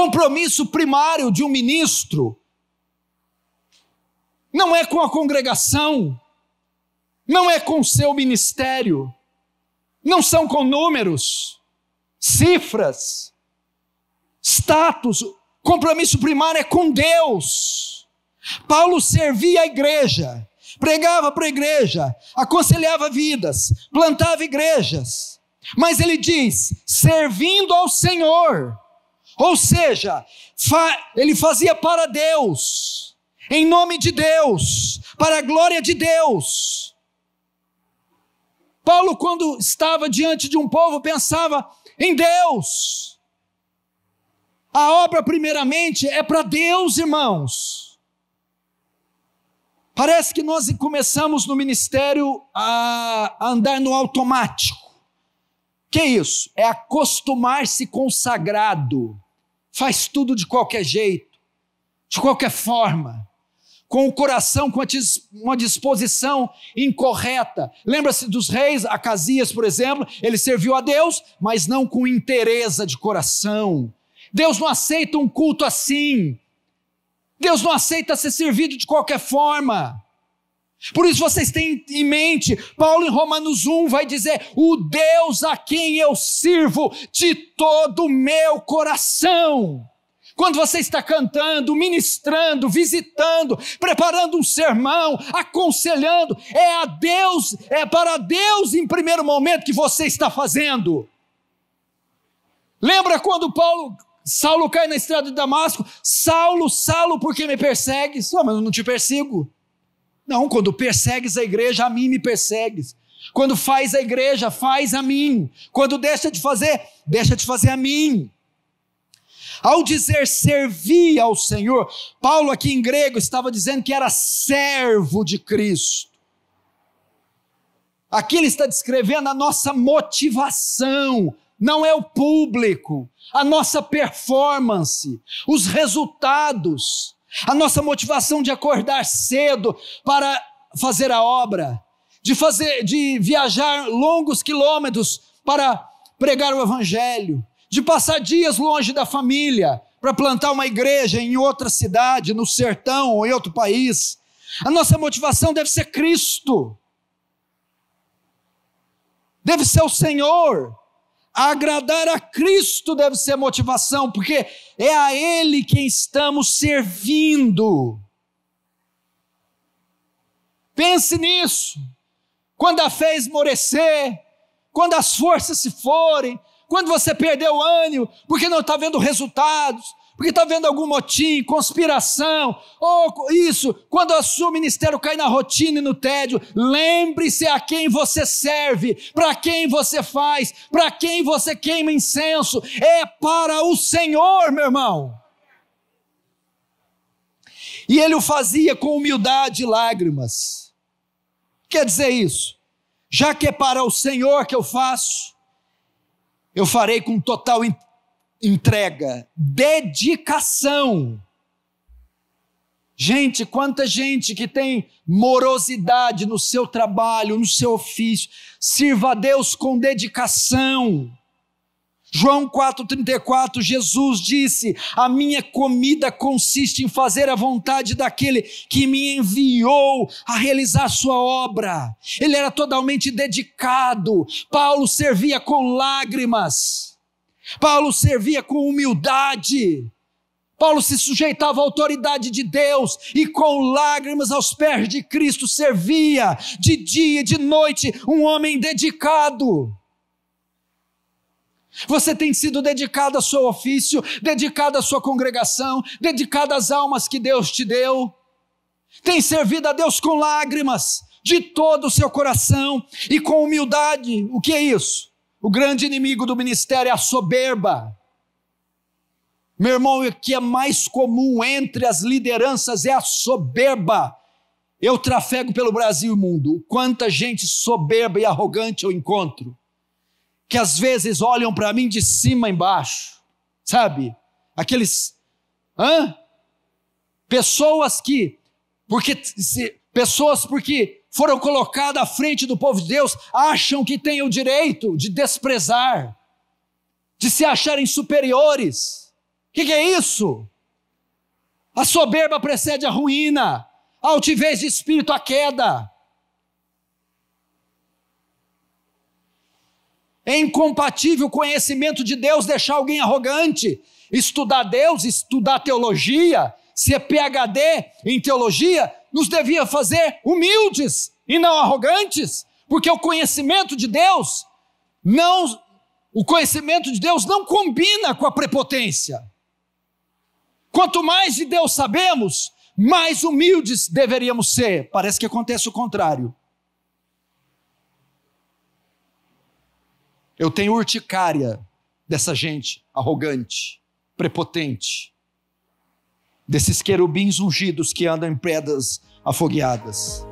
compromisso primário de um ministro não é com a congregação, não é com o seu ministério, não são com números, cifras, status. Compromisso primário é com Deus. Paulo servia a igreja, pregava para a igreja, aconselhava vidas, plantava igrejas. Mas ele diz: servindo ao Senhor ou seja, fa ele fazia para Deus, em nome de Deus, para a glória de Deus. Paulo, quando estava diante de um povo, pensava em Deus. A obra, primeiramente, é para Deus, irmãos. Parece que nós começamos no ministério a andar no automático. Que isso? É acostumar-se com o sagrado faz tudo de qualquer jeito, de qualquer forma, com o coração com uma disposição incorreta. Lembra-se dos reis, Acasias, por exemplo, ele serviu a Deus, mas não com interesa de coração. Deus não aceita um culto assim. Deus não aceita ser servido de qualquer forma. Por isso vocês têm em mente, Paulo em Romanos 1 vai dizer: O Deus a quem eu sirvo de todo o meu coração. Quando você está cantando, ministrando, visitando, preparando um sermão, aconselhando, é a Deus, é para Deus em primeiro momento que você está fazendo. Lembra quando Paulo Saulo cai na estrada de Damasco? Saulo, Saulo, por que me persegues? Oh, mas eu não te persigo. Não, quando persegues a igreja, a mim me persegues. Quando faz a igreja, faz a mim. Quando deixa de fazer, deixa de fazer a mim. Ao dizer servir ao Senhor, Paulo aqui em grego estava dizendo que era servo de Cristo. Aqui ele está descrevendo a nossa motivação, não é o público, a nossa performance, os resultados a nossa motivação de acordar cedo para fazer a obra, de fazer, de viajar longos quilômetros para pregar o evangelho, de passar dias longe da família para plantar uma igreja em outra cidade, no sertão ou em outro país. A nossa motivação deve ser Cristo. Deve ser o Senhor Agradar a Cristo deve ser a motivação, porque é a Ele quem estamos servindo. Pense nisso. Quando a fé esmorecer, quando as forças se forem, quando você perdeu o ânimo, porque não está vendo resultados, porque está vendo algum motim, conspiração, ou isso, quando o seu ministério cai na rotina e no tédio, lembre-se a quem você serve, para quem você faz, para quem você queima incenso, é para o Senhor, meu irmão. E ele o fazia com humildade e lágrimas. Quer dizer isso? Já que é para o Senhor que eu faço, eu farei com total entrega, dedicação. Gente, quanta gente que tem morosidade no seu trabalho, no seu ofício, sirva a Deus com dedicação. João 4,34, Jesus disse: A minha comida consiste em fazer a vontade daquele que me enviou a realizar sua obra. Ele era totalmente dedicado. Paulo servia com lágrimas. Paulo servia com humildade. Paulo se sujeitava à autoridade de Deus e com lágrimas aos pés de Cristo servia de dia e de noite, um homem dedicado. Você tem sido dedicado ao seu ofício, dedicado à sua congregação, dedicado às almas que Deus te deu. Tem servido a Deus com lágrimas, de todo o seu coração e com humildade. O que é isso? O grande inimigo do ministério é a soberba. Meu irmão, o que é mais comum entre as lideranças é a soberba. Eu trafego pelo Brasil e mundo. Quanta gente soberba e arrogante eu encontro, que às vezes olham para mim de cima embaixo, sabe? Aqueles. Hã? Pessoas que. Porque. Se, pessoas porque foram colocadas à frente do povo de Deus, acham que têm o direito de desprezar, de se acharem superiores. O que, que é isso? A soberba precede a ruína, a altivez de espírito a queda. É incompatível o conhecimento de Deus deixar alguém arrogante. Estudar Deus, estudar teologia, ser PhD em teologia, nos devia fazer humildes e não arrogantes, porque o conhecimento de Deus não o conhecimento de Deus não combina com a prepotência. Quanto mais de Deus sabemos, mais humildes deveríamos ser. Parece que acontece o contrário. Eu tenho urticária dessa gente arrogante, prepotente desses querubins ungidos que andam em pedras afogueadas.